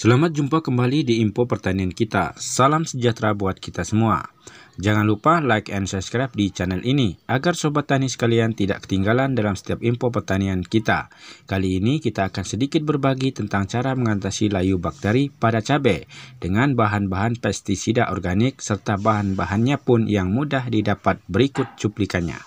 Selamat jumpa kembali di Info Pertanian kita. Salam sejahtera buat kita semua. Jangan lupa like and subscribe di channel ini agar sobat tani sekalian tidak ketinggalan dalam setiap info pertanian kita. Kali ini kita akan sedikit berbagi tentang cara mengatasi layu bakteri pada cabai dengan bahan-bahan pestisida organik serta bahan-bahannya pun yang mudah didapat berikut cuplikannya.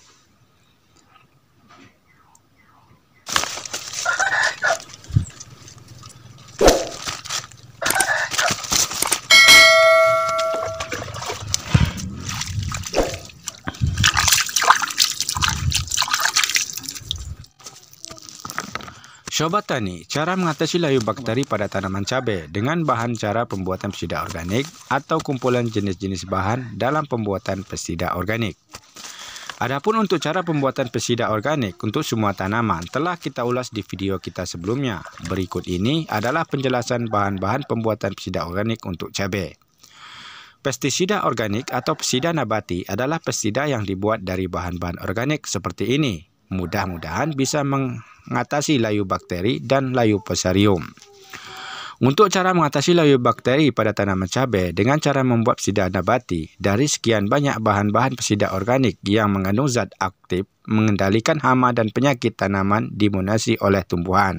Sobat Tani, cara mengatasi layu bakteri pada tanaman cabai dengan bahan cara pembuatan pesticida organik atau kumpulan jenis-jenis bahan dalam pembuatan pesticida organik. Adapun untuk cara pembuatan pesticida organik untuk semua tanaman telah kita ulas di video kita sebelumnya. Berikut ini adalah penjelasan bahan-bahan pembuatan pesticida organik untuk cabai. Pestisida organik atau pestisida nabati adalah pestisida yang dibuat dari bahan-bahan organik seperti ini, Mudah-mudahan bisa mengatasi layu bakteri dan layu pesarium. Untuk cara mengatasi layu bakteri pada tanaman cabai dengan cara membuat pesida nabati dari sekian banyak bahan-bahan pesida organik yang mengandung zat aktif mengendalikan hama dan penyakit tanaman dimunasi oleh tumbuhan.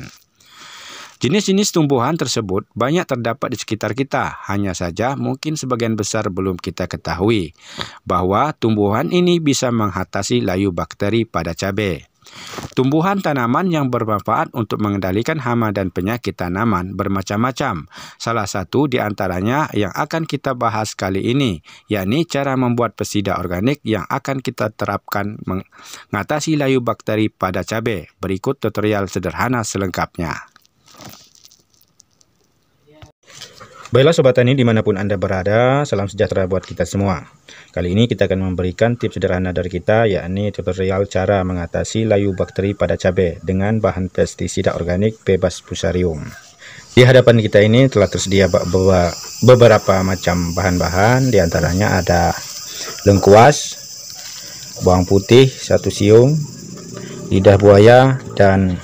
Jenis-jenis tumbuhan tersebut banyak terdapat di sekitar kita, hanya saja mungkin sebagian besar belum kita ketahui bahwa tumbuhan ini bisa mengatasi layu bakteri pada cabai. Tumbuhan tanaman yang bermanfaat untuk mengendalikan hama dan penyakit tanaman bermacam-macam. Salah satu di antaranya yang akan kita bahas kali ini, yakni cara membuat pesida organik yang akan kita terapkan mengatasi layu bakteri pada cabai. Berikut tutorial sederhana selengkapnya. Baiklah Sobat Tani dimanapun Anda berada, salam sejahtera buat kita semua. Kali ini kita akan memberikan tips sederhana dari kita, yakni tutorial cara mengatasi layu bakteri pada cabai dengan bahan pestisida organik bebas pusarium. Di hadapan kita ini telah tersedia beberapa macam bahan-bahan, diantaranya ada lengkuas, bawang putih, satu siung, lidah buaya, dan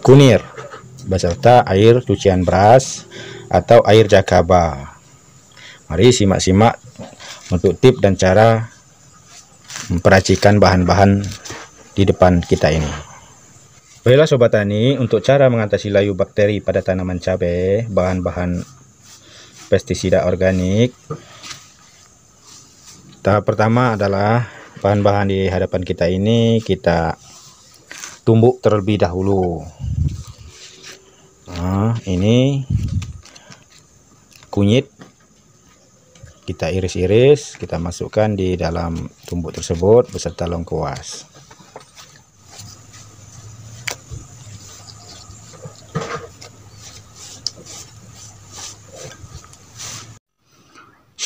kunir beserta air cucian beras atau air jakaba. Mari simak-simak untuk tip dan cara memperacikan bahan-bahan di depan kita ini. Baiklah Sobat Tani, untuk cara mengatasi layu bakteri pada tanaman cabai, bahan-bahan pestisida organik. Tahap pertama adalah bahan-bahan di hadapan kita ini kita tumbuk terlebih dahulu nah ini kunyit kita iris-iris kita masukkan di dalam tumbuk tersebut beserta lengkuas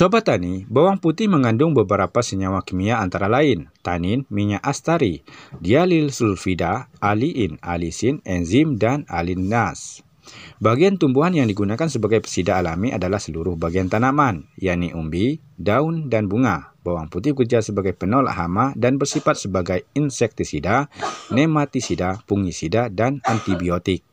Sobat Tani, bawang putih mengandung beberapa senyawa kimia antara lain tanin, minyak astari, dialil sulfida, aliin, alisin, enzim, dan alinas. Bagian tumbuhan yang digunakan sebagai pesida alami adalah seluruh bagian tanaman, yakni umbi, daun, dan bunga. Bawang putih bekerja sebagai penolak hama dan bersifat sebagai insektisida, nematisida, fungisida, dan antibiotik.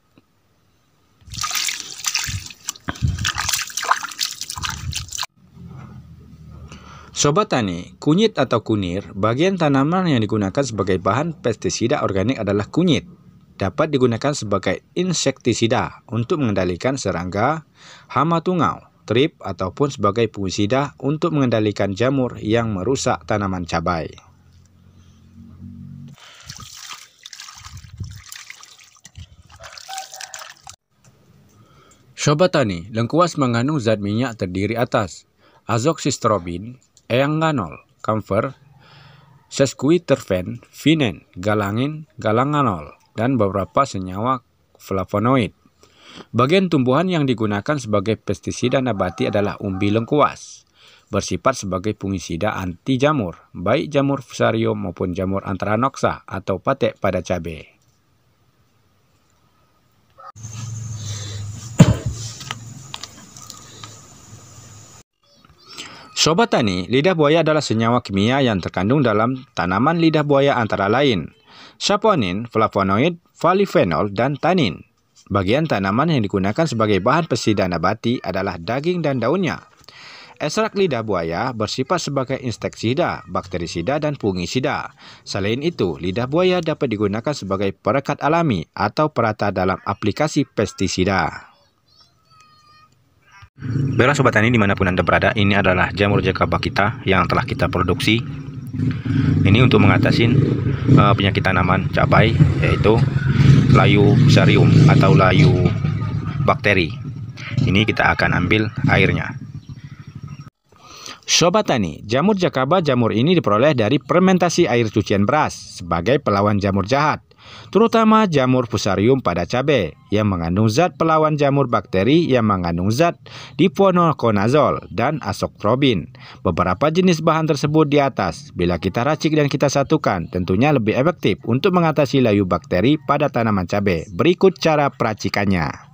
Sobat tani, kunyit atau kunir, bagian tanaman yang digunakan sebagai bahan pestisida organik adalah kunyit dapat digunakan sebagai insektisida untuk mengendalikan serangga, hama tungau, trip ataupun sebagai fungisida untuk mengendalikan jamur yang merusak tanaman cabai. Sobat tani, lengkuas mengandung zat minyak terdiri atas azoxistrobin, eanganol, kamfer, sesquiterpen, finen, galangin, galanganol, dan beberapa senyawa flavonoid. Bagian tumbuhan yang digunakan sebagai pestisida nabati adalah umbi lengkuas, bersifat sebagai fungisida anti jamur, baik jamur fusarium maupun jamur antranoksa atau patek pada cabai. Sobat tani, lidah buaya adalah senyawa kimia yang terkandung dalam tanaman lidah buaya antara lain saponin, flavonoid, valifenol dan tanin. Bagian tanaman yang digunakan sebagai bahan pesida nabati adalah daging dan daunnya. Ekstrak lidah buaya bersifat sebagai insektisida, bakterisida, dan fungisida. Selain itu, lidah buaya dapat digunakan sebagai perekat alami atau perata dalam aplikasi pestisida. Baiklah Sobat Tani dimanapun Anda berada, ini adalah jamur jaka bakita yang telah kita produksi ini untuk mengatasi uh, penyakit tanaman cabai yaitu layu sarium atau layu bakteri ini kita akan ambil airnya Sobat Tani, jamur jakaba jamur ini diperoleh dari fermentasi air cucian beras sebagai pelawan jamur jahat terutama jamur fusarium pada cabai yang mengandung zat pelawan jamur bakteri yang mengandung zat diponokonazol dan asokprobin. Beberapa jenis bahan tersebut di atas bila kita racik dan kita satukan tentunya lebih efektif untuk mengatasi layu bakteri pada tanaman cabai. Berikut cara peracikannya.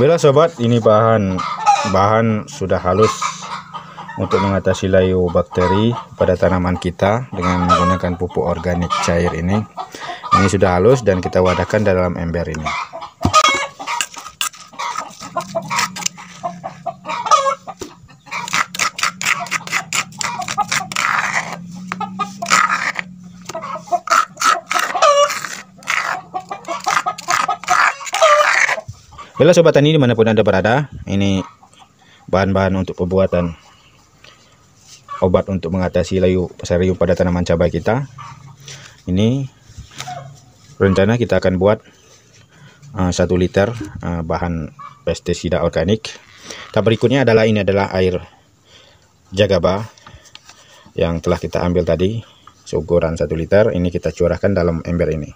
Bila sobat ini bahan bahan sudah halus untuk mengatasi layu bakteri pada tanaman kita dengan menggunakan pupuk organik cair ini. Ini sudah halus dan kita wadahkan dalam ember ini. Bella Sobat Tani dimanapun Anda berada, ini bahan-bahan untuk pembuatan obat untuk mengatasi layu peserium pada tanaman cabai kita. Ini rencana kita akan buat uh, liter uh, bahan pestisida organik. Tapi berikutnya adalah ini adalah air jagaba yang telah kita ambil tadi seukuran satu liter ini kita curahkan dalam ember ini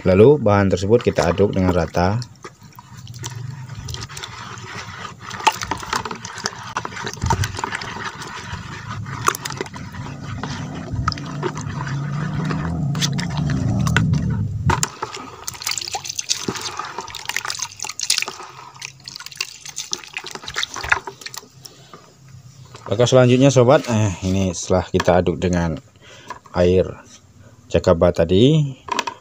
Lalu bahan tersebut kita aduk dengan rata. Langkah selanjutnya sobat, eh, ini setelah kita aduk dengan air cakaba tadi,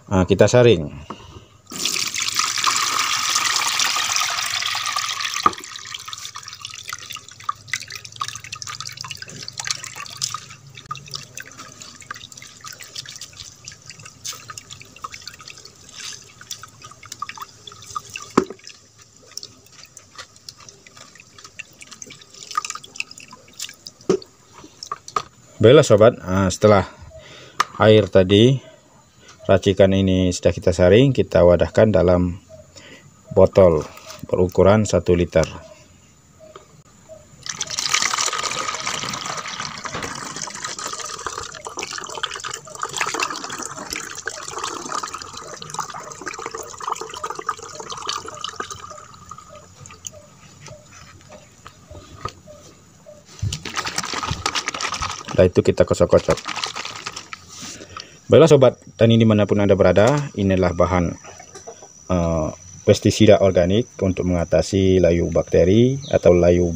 nah, kita saring Baiklah sobat, nah, setelah air tadi racikan ini sudah kita saring kita wadahkan dalam botol berukuran 1 liter setelah itu kita kocok-kocok Baiklah sobat tani dimanapun anda berada, inilah bahan uh, pestisida organik untuk mengatasi layu bakteri atau layu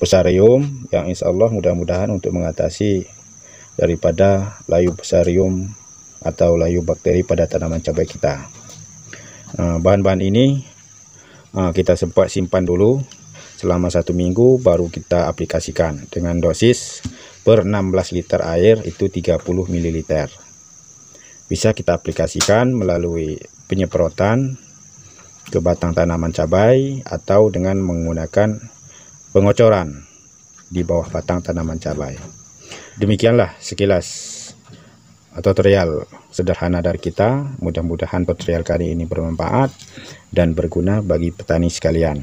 pesarium yang insya Allah mudah-mudahan untuk mengatasi daripada layu pesarium atau layu bakteri pada tanaman cabai kita. Eh, bahan-bahan uh, ini uh, kita sempat simpan dulu selama satu minggu baru kita aplikasikan dengan dosis per 16 liter air itu 30 ml bisa kita aplikasikan melalui penyemprotan ke batang tanaman cabai atau dengan menggunakan pengocoran di bawah batang tanaman cabai. Demikianlah sekilas tutorial sederhana dari kita. Mudah-mudahan tutorial kali ini bermanfaat dan berguna bagi petani sekalian.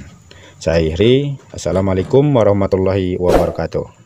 Saya Ihri, Assalamualaikum warahmatullahi wabarakatuh.